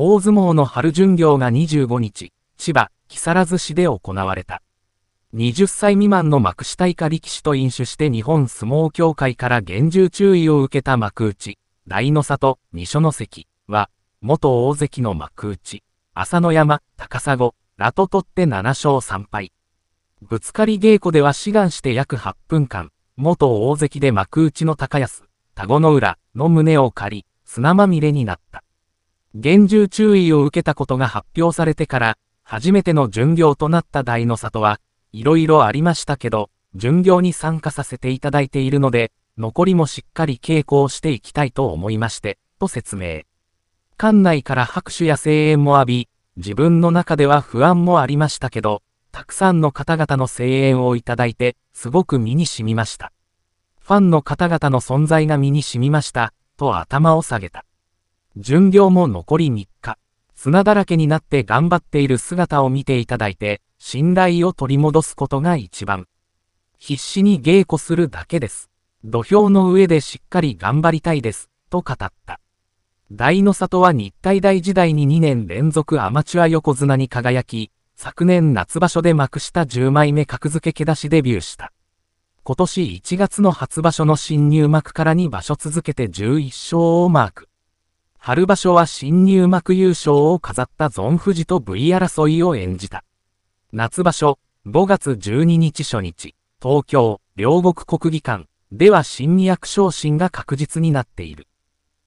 大相撲の春巡業が25日、千葉、木更津市で行われた。20歳未満の幕下以下力士と飲酒して日本相撲協会から厳重注意を受けた幕内、大の里、二所ノ関は、元大関の幕内、朝野山、高砂、らと取って7勝3敗。ぶつかり稽古では志願して約8分間、元大関で幕内の高安、田子の浦の胸を借り、砂まみれになった。厳重注意を受けたことが発表されてから、初めての巡業となった大の里は、いろいろありましたけど、巡業に参加させていただいているので、残りもしっかり稽古をしていきたいと思いまして、と説明。館内から拍手や声援も浴び、自分の中では不安もありましたけど、たくさんの方々の声援をいただいて、すごく身に染みました。ファンの方々の存在が身に染みました、と頭を下げた。巡業も残り3日、砂だらけになって頑張っている姿を見ていただいて、信頼を取り戻すことが一番。必死に稽古するだけです。土俵の上でしっかり頑張りたいです、と語った。大の里は日体大時代に2年連続アマチュア横綱に輝き、昨年夏場所で幕下10枚目格付け出しデビューした。今年1月の初場所の新入幕から2場所続けて11勝をマーク。春場所は新入幕優勝を飾ったゾンフジと V 争いを演じた。夏場所、5月12日初日、東京、両国国技館では新役昇進が確実になっている。